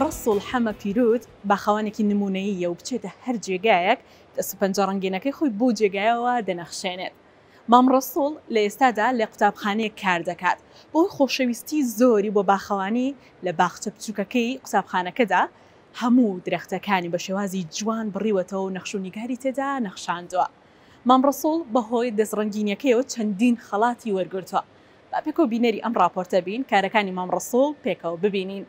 ڕسڵ حەمە پیرود با خاوانێکی نمونەیە و بچێتە هەر جێگایەک دەست پەنجڕنگێنەکەی خۆی بۆ جێگایەوە دەنەخشێنێت. مام ڕسڵ لە ئێستادا لە قوتابخانەیە کار دەکات بۆی خۆشەویستی زۆری بۆ باخەوانی لە باخچە بچووکەکەی قوتابخانەکەدا هەموو درەختەکانی بە شێوازی جوان بڕیوەتەوە و نەخشوونیگاری تێدا نەخشاندووە. مام ڕسڵ بەهۆی دەستڕنگینیەکەیەوە چەندین خەڵاتی وەرگرتووە. با پێکۆ بینەری ئەم راپۆرتە بین کارەکانی مام ڕسڵ پێکەوە ببینین.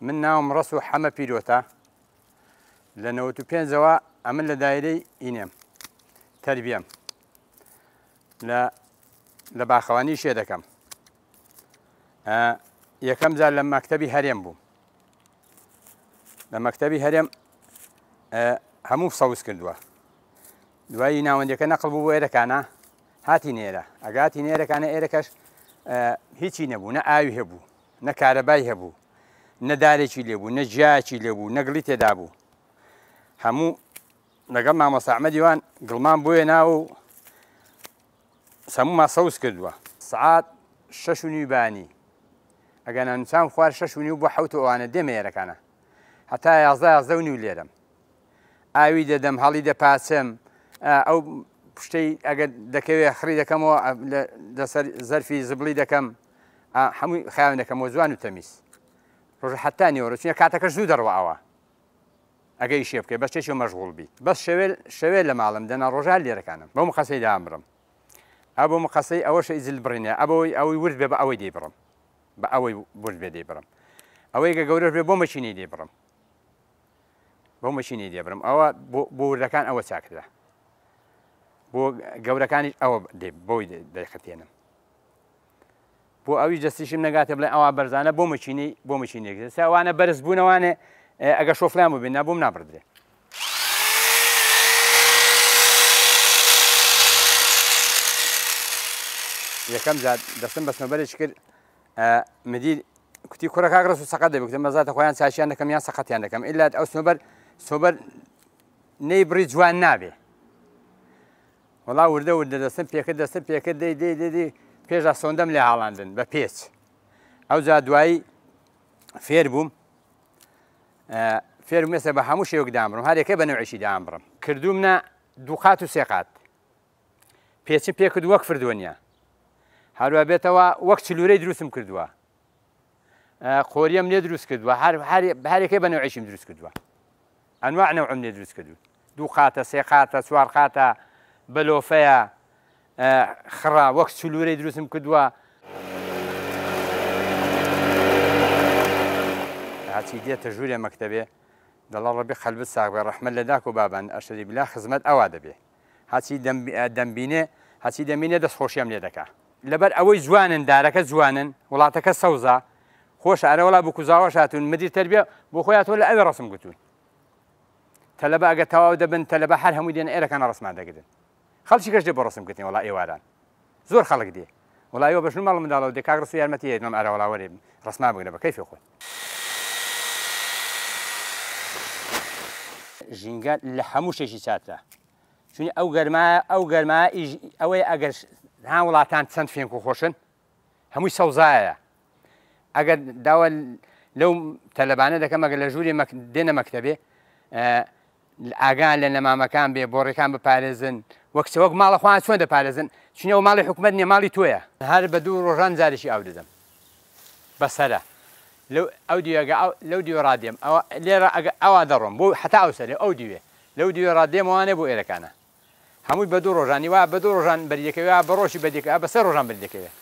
من ناوم ڕس و حەمە پیرۆتە لە 95ەوە ئەمن لە دایرەی ئینێم تەربیم لە لە باخەوانی شێ دەکەم یەکەم جار لە مەکتتەبی هەرێم بوو لە مەکتتەبی هەرێم هەموو سەوز کردووە دوایی ناوەندەکە نەقل بوو بۆ ئێرەکانە هاتی نێرە ئەگاتی نێرەکانە ئێرەکەش هیچی نەبوو نە ئاوی هەبوو نە کارەبای هەبوو نەدارێکی لێبوو نەجیاکی لێبوو نەگلی تێدا بوو هەموو لەگەڵ مامەساعمە دیوان گڵمان بۆیە ناو سەموما سەوز کردووە سعات شەش و نیوبانی ئەگەن ئەنوچان خوار شەش و نی بۆ حوت ئەوانە دێمێرەکانە هەتا یازدا یازدە و نی لێرم ئاوی دەدەم هەڵی دەپاچم ئەو پشتەی ئەگەر دەکەوێت خری دەکەمەوە زەرفی زبلی دەکەم هەمووی خاوێن دەکەمەوە جوان و تەمیست ڕۆژە حتانی وەرەچینە کاتەکە زوو دەڕواوە ئەگەی شێ بکەی بەس چێکی مەژغوڵ بی بەس شەوێ لە ماڵم دەنا ڕۆژال لێرەکانم بۆ مقەسەی دامرم ئە بۆ مقەسەی ئەوە شەیزل بڕینە ئەوەی ئەوەی ورد بێ بە ئەوەی دەی بڕم بە ئەوەی برد بێ دەی بڕم ئەوەی گە گەورەش بێ بۆ مەچینی دێ بڕم بۆ مەچینی دێ بڕم ئەوە بۆ وردەکان ئەوە چاکرا بۆ گەورەکانی ئەوە بۆی دەیختێنم بۆ ئەوی جستیشم نگاتێ بڵێ ئەوە بەرزانە بۆ مچینی بۆ مچینێک ساوانە بەرز بوونەوانێ ئەگە شۆفلان ببین نبووم نابدرێ یەکەم دەستم بەسمەبەرێک کرد مدیر کوتی کوڕەکە ڕست و سەقەت دەبکتم بەزاتە خۆیان چاشیان دەکەم یان سەقەتیان دەکەم ئلات ئەو سنوبەر سۆبەر نەی بری جوان نابێ وڵا وردە وردە دەستم پێکرد دەستم پێکرد دەی دەی دەدی پێش ئاسۆندەم لێ هاڵاندن بە پێچ ئەو جا دوایی فێر بووم فێر مێسە بە هەموو شێوک دامرم هەرێکە بە نوێشی دامرم کردومە دووقات و سێقات پێچی پێکرد وەک فردوەنیا هەروە بێتەوە وەک چلورەی دروستم کردووە خۆریەم لێ دروست کردووە هەرێکەکە بە نوێشیم دروست کردووە ئەنوە ئەنەوەم لێ دروست کردو دوو قاتە سێ قاتە چوار قاتە بەلۆفەیە خڕا وەک سولوورەی دروستم کردووە هاچی دێتە ژوورێ مەکتتەبێ دەڵە ڕەبی خەلبت ساغبێ ڕحمە لەداک و بابان ئەشری بلا خزمەت ئەوا دەبێ هاچی دەمبینێ هەچی دەمینێ دەستخۆشیم لێ دەکا لەبەر ئەوەی جوانن دارەکە جوانن وڵاتەکە سەوزا خۆش ئەرەوەڵا بکوزاوە شاتون مدیر تربیە بۆ خۆیاتۆ لە ئەوێ ڕسم گوتون تەلەبە ئەگە تەواو دەبن تەلەبە هەر هەموو دێن ئێرەکان ڕسمان دەگرن خەڵکی گەشتی ولا ڕسم کردین وڵا ئێواران زۆر خەڵک دێ وڵای ئەوە بەشن ماڵ منداڵەوە دێکاگرسی یارمەتی نم ئەراوەڵاوەێ ڕسما بگرە بە کەیفی خۆی ژینگان لە هەموو شێکی چاتە چونی ئەو گەرما ئەو گەرما ئەوەی ئەگەر ها وڵاتان چەند فێنک و خۆشن هەمووی سەوزایە ئەگەر داوە لەو تەلەبانە دەکەم ئەگەر لە ژووری دێنە مەکتتەبێ ئاگان لە نەمامەکان بێ بۆڕێکان بپارێزن وەکسە وەک ماڵە خوان چۆن دەپارێزن چونەوە ماڵی حکوومەت نیە ماڵی تۆیە هەر بە دوو ڕۆژان جارێکی ئاو دەدەم بەسەرە ئەو دیێگە لەو دیوە ڕادێم لێرە ئەوا دەڕۆم بۆ حتا ئەوسەرێ ئەو دیوێ لەو دیوە ڕادێم وانێ بۆ ئێرەکانە هەمووی بە دوو ڕۆژانی وا بە دوو ڕۆژان بەریەکەوێ بە ڕۆژی بەدیکە بەسەر ڕۆژان بردەکەوێت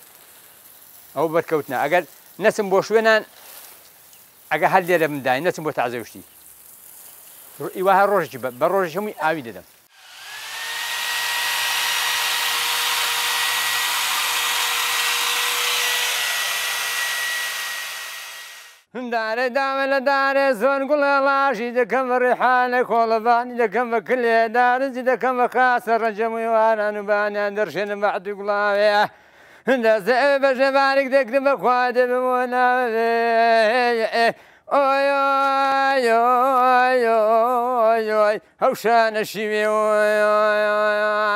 ئەو بەرکەوتنە ئەگەر نەچم بۆ شوێنان ئەگە هەر لێرە بدای نەچم بۆ تازەشتی ئیوا هەر ڕۆژی بە ڕۆژی هەمووی ئاوی دەدەم دارێ داوێ لە دارێ زۆن گوڵە لاشی دەکەم بە ڕێحانە کۆڵەبانی دەکەم بە کلێ دارنجی دەکەم بە قاسە ڕەنجەمووی وانان و بانیان دەرشێنم بەعدی گوڵاوەیە. دەزێ بەژە بارێک دەگرم بە خوادە بمۆ ناوێ ئۆ هەوشانە شیوێ